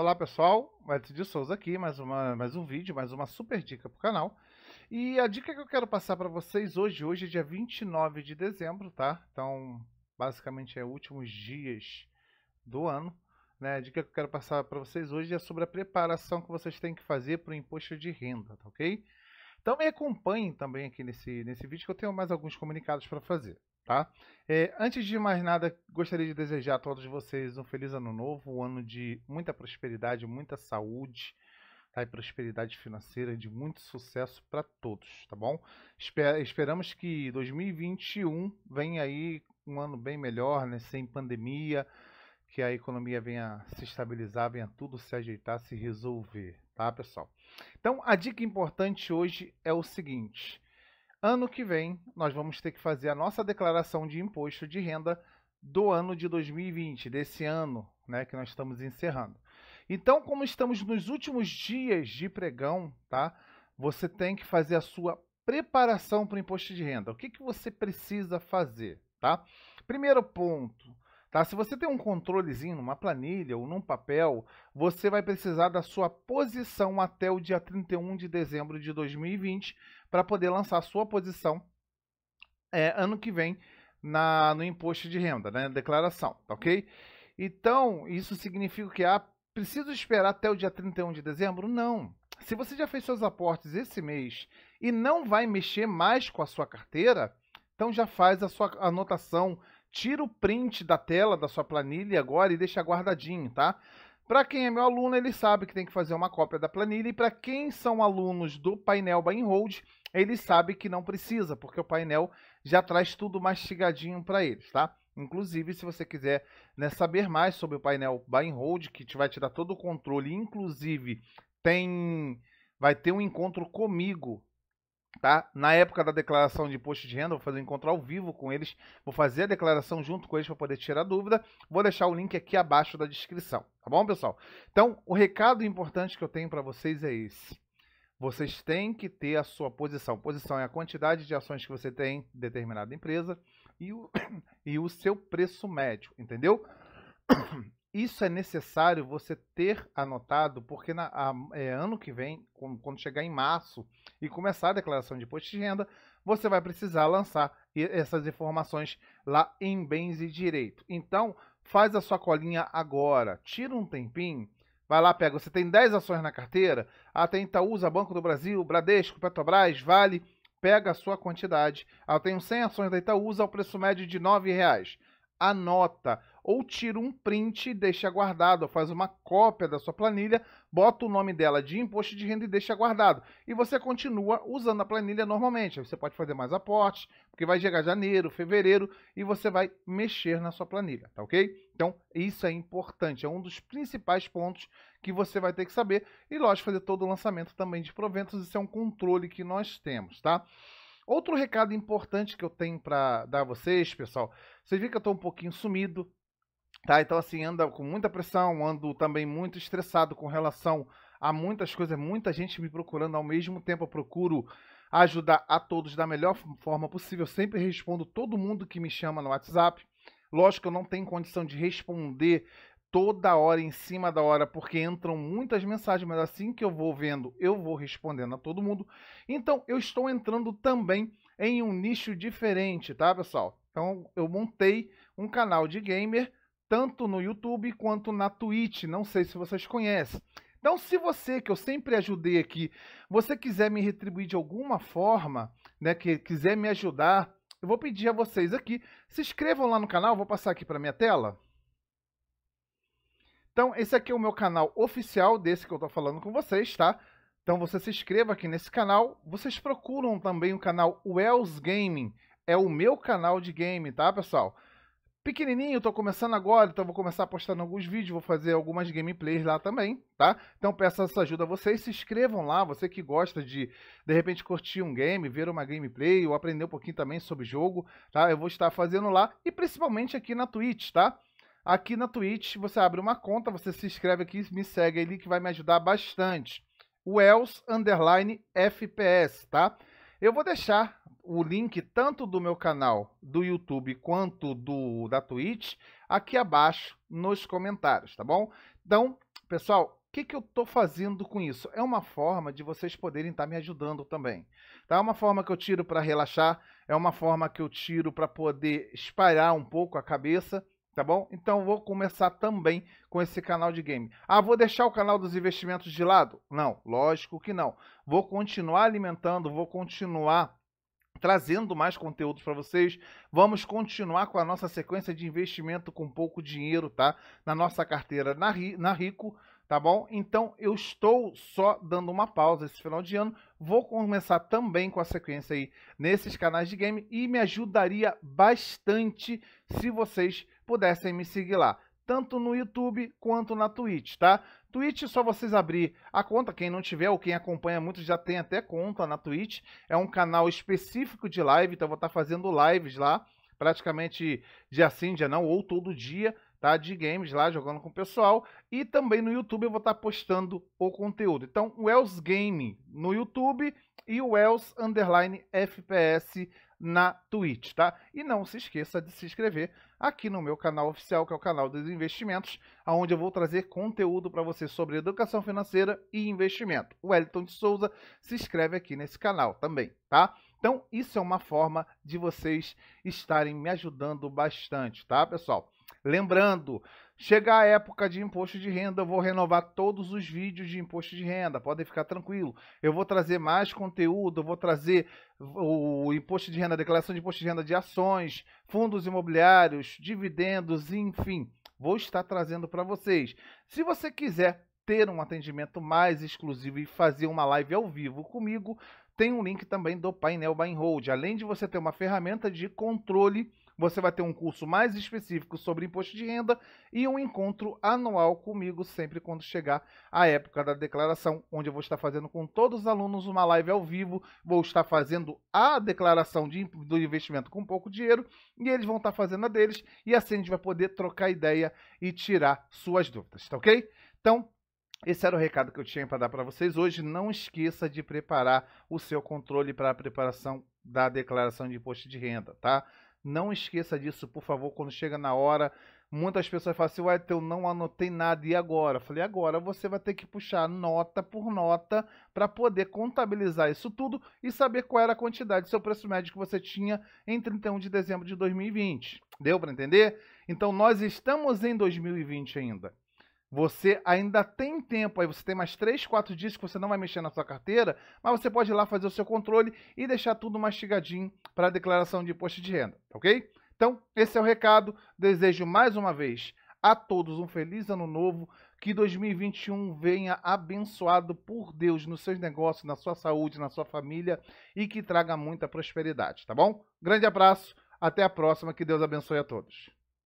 Olá pessoal, Edson de Souza aqui, mais, uma, mais um vídeo, mais uma super dica para o canal. E a dica que eu quero passar para vocês hoje, hoje é dia 29 de dezembro, tá? Então, basicamente é últimos dias do ano. Né? A dica que eu quero passar para vocês hoje é sobre a preparação que vocês têm que fazer para o imposto de renda, tá ok? Então me acompanhem também aqui nesse, nesse vídeo que eu tenho mais alguns comunicados para fazer. Tá? É, antes de mais nada, gostaria de desejar a todos vocês um feliz ano novo, um ano de muita prosperidade, muita saúde tá? e prosperidade financeira, de muito sucesso para todos, tá bom? Esper esperamos que 2021 venha aí um ano bem melhor, né? sem pandemia, que a economia venha se estabilizar, venha tudo se ajeitar, se resolver, tá, pessoal? Então, a dica importante hoje é o seguinte: ano que vem nós vamos ter que fazer a nossa declaração de imposto de renda do ano de 2020, desse ano, né, que nós estamos encerrando. Então, como estamos nos últimos dias de pregão, tá? Você tem que fazer a sua preparação para o imposto de renda. O que, que você precisa fazer, tá? Primeiro ponto, Tá? Se você tem um controlezinho numa planilha ou num papel, você vai precisar da sua posição até o dia 31 de dezembro de 2020 para poder lançar a sua posição é, ano que vem na, no imposto de renda, né, na declaração, tá ok? Então, isso significa que ah, preciso esperar até o dia 31 de dezembro? Não. Se você já fez seus aportes esse mês e não vai mexer mais com a sua carteira, então já faz a sua anotação tira o print da tela da sua planilha agora e deixa guardadinho, tá? Para quem é meu aluno, ele sabe que tem que fazer uma cópia da planilha e para quem são alunos do painel Buy and Hold, ele sabe que não precisa, porque o painel já traz tudo mastigadinho para eles, tá? Inclusive, se você quiser né, saber mais sobre o painel Buy and Hold, que te vai te dar todo o controle, inclusive tem vai ter um encontro comigo Tá? Na época da declaração de imposto de renda, vou fazer um encontro ao vivo com eles, vou fazer a declaração junto com eles para poder tirar dúvida. Vou deixar o link aqui abaixo da descrição, tá bom, pessoal? Então, o recado importante que eu tenho para vocês é esse. Vocês têm que ter a sua posição. Posição é a quantidade de ações que você tem em determinada empresa e o, e o seu preço médio, entendeu? isso é necessário você ter anotado, porque na, a, é, ano que vem, quando chegar em março e começar a declaração de imposto de renda, você vai precisar lançar essas informações lá em bens e direito. Então, faz a sua colinha agora, tira um tempinho, vai lá, pega, você tem 10 ações na carteira, até ah, Itaúsa, Banco do Brasil, Bradesco, Petrobras, Vale, pega a sua quantidade. Ah, eu tenho 100 ações da Itaúsa ao preço médio de R$ reais. Anota ou tira um print e deixa guardado, ou faz uma cópia da sua planilha, bota o nome dela de imposto de renda e deixa guardado. E você continua usando a planilha normalmente. Você pode fazer mais aportes, porque vai chegar janeiro, fevereiro e você vai mexer na sua planilha, tá ok? Então, isso é importante, é um dos principais pontos que você vai ter que saber. E lógico, fazer todo o lançamento também de proventos, isso é um controle que nós temos, tá? Outro recado importante que eu tenho para dar a vocês, pessoal, você vê que eu estou um pouquinho sumido, Tá? Então, assim, anda com muita pressão, ando também muito estressado com relação a muitas coisas, muita gente me procurando ao mesmo tempo. Eu procuro ajudar a todos da melhor forma possível. Eu sempre respondo todo mundo que me chama no WhatsApp. Lógico que eu não tenho condição de responder toda hora em cima da hora, porque entram muitas mensagens, mas assim que eu vou vendo, eu vou respondendo a todo mundo. Então, eu estou entrando também em um nicho diferente, tá, pessoal? Então, eu montei um canal de gamer tanto no YouTube quanto na Twitch. Não sei se vocês conhecem. Então, se você, que eu sempre ajudei aqui, você quiser me retribuir de alguma forma, né, que quiser me ajudar, eu vou pedir a vocês aqui, se inscrevam lá no canal, vou passar aqui para minha tela. Então, esse aqui é o meu canal oficial desse que eu estou falando com vocês, tá? Então, você se inscreva aqui nesse canal. Vocês procuram também o canal Wells Gaming. É o meu canal de game, tá, pessoal? pequenininho, tô começando agora, então vou começar postando alguns vídeos, vou fazer algumas gameplays lá também, tá? Então peço essa ajuda a vocês, se inscrevam lá, você que gosta de, de repente, curtir um game, ver uma gameplay, ou aprender um pouquinho também sobre jogo, tá? Eu vou estar fazendo lá, e principalmente aqui na Twitch, tá? Aqui na Twitch, você abre uma conta, você se inscreve aqui, me segue ali, que vai me ajudar bastante. Wells, underline, FPS, tá? Eu vou deixar o link tanto do meu canal do YouTube quanto do da Twitch aqui abaixo nos comentários, tá bom? Então, pessoal, o que, que eu estou fazendo com isso? É uma forma de vocês poderem estar tá me ajudando também. Tá? É uma forma que eu tiro para relaxar, é uma forma que eu tiro para poder espalhar um pouco a cabeça, tá bom? Então vou começar também com esse canal de game. Ah, vou deixar o canal dos investimentos de lado? Não, lógico que não. Vou continuar alimentando, vou continuar trazendo mais conteúdos para vocês. Vamos continuar com a nossa sequência de investimento com pouco dinheiro, tá? Na nossa carteira na, na Rico, tá bom? Então eu estou só dando uma pausa esse final de ano. Vou começar também com a sequência aí nesses canais de game e me ajudaria bastante se vocês pudessem me seguir lá tanto no YouTube quanto na Twitch, tá? Twitch é só vocês abrir a conta, quem não tiver ou quem acompanha muito já tem até conta na Twitch. É um canal específico de live, então eu vou estar fazendo lives lá, praticamente dia sim, dia não, ou todo dia tá? De games lá, jogando com o pessoal. E também no YouTube eu vou estar tá postando o conteúdo. Então, Wells Game no YouTube e o Wells Underline FPS na Twitch, tá? E não se esqueça de se inscrever aqui no meu canal oficial, que é o canal dos investimentos, onde eu vou trazer conteúdo para você sobre educação financeira e investimento. O Elton de Souza se inscreve aqui nesse canal também, tá? Então, isso é uma forma de vocês estarem me ajudando bastante, tá, pessoal? Lembrando, Chega a época de imposto de renda, eu vou renovar todos os vídeos de imposto de renda, podem ficar tranquilo. Eu vou trazer mais conteúdo, eu vou trazer o imposto de renda, a declaração de imposto de renda de ações, fundos imobiliários, dividendos, enfim. Vou estar trazendo para vocês. Se você quiser ter um atendimento mais exclusivo e fazer uma live ao vivo comigo, tem um link também do painel Buy Hold. Além de você ter uma ferramenta de controle você vai ter um curso mais específico sobre imposto de renda e um encontro anual comigo sempre quando chegar a época da declaração, onde eu vou estar fazendo com todos os alunos uma live ao vivo, vou estar fazendo a declaração de, do investimento com pouco dinheiro e eles vão estar fazendo a deles e assim a gente vai poder trocar ideia e tirar suas dúvidas, tá ok? Então, esse era o recado que eu tinha para dar para vocês hoje. Não esqueça de preparar o seu controle para a preparação da declaração de imposto de renda, tá? Não esqueça disso, por favor, quando chega na hora. Muitas pessoas falam assim, ué, eu não anotei nada, e agora? Eu falei, agora você vai ter que puxar nota por nota para poder contabilizar isso tudo e saber qual era a quantidade do seu preço médio que você tinha em 31 de dezembro de 2020. Deu para entender? Então, nós estamos em 2020 ainda. Você ainda tem tempo, aí você tem mais 3, 4 dias que você não vai mexer na sua carteira, mas você pode ir lá fazer o seu controle e deixar tudo mastigadinho para a declaração de imposto de renda, tá ok? Então, esse é o recado. Desejo mais uma vez a todos um feliz ano novo, que 2021 venha abençoado por Deus nos seus negócios, na sua saúde, na sua família e que traga muita prosperidade, tá bom? Grande abraço, até a próxima, que Deus abençoe a todos.